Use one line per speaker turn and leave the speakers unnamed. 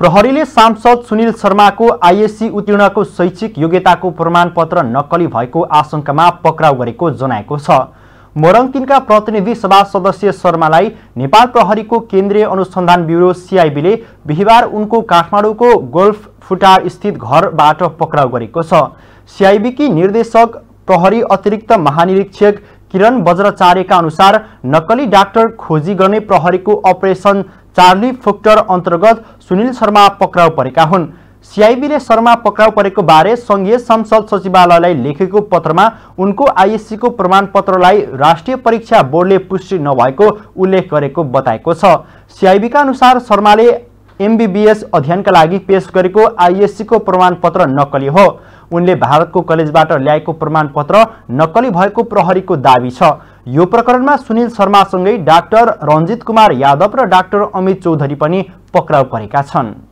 प्रहरीले सांसद सुनिल शर्माको आइएससी उत्तीर्णको शैक्षिक योग्यताको प्रमाणपत्र नक्कली भएको आशंकामा पक्राउ गरेको जनाएको छ मोरङ तिनका प्रतिनिधि सभा सदस्य शर्मालाई नेपाल प्रहरीको केन्द्रीय अनुसन्धान ब्युरो सिआइबीले बिहिबार उनको काठमाडौँको गोल्फ फुटार स्थित घरबाट पक्राउ गरेको छ सिआइबीकी निर्देशक प्रहरी अतिरिक्त महानिरीक्षक किरण वज्राचार्यका अनुसार नक्कली डाक्टर खोजी गर्ने प्रहरीको अपरेसन चार्ली फोक्टर अन्तर्गत सुनिल शर्मा पक्राउ परेका हुन् सिआइबीले शर्मा पक्राउ परेको बारे सङ्घीय संसद सचिवालयलाई लेखेको पत्रमा उनको आइएससीको प्रमाणपत्रलाई राष्ट्रिय परीक्षा बोर्डले पुष्टि नभएको उल्लेख गरेको बताएको छ सिआइबीका अनुसार शर्माले एमबिबिएस अध्ययनका लागि पेश गरेको आइएससीको प्रमाणपत्र नक्कली हो उनले भारतको कलेजबाट ल्याएको प्रमाणपत्र नक्कली भएको प्रहरीको दावी छ यो प्रकरणमा सुनिल शर्मासँगै डाक्टर रञ्जित कुमार यादव र डाक्टर अमित चौधरी पनि पक्राउ परेका छन्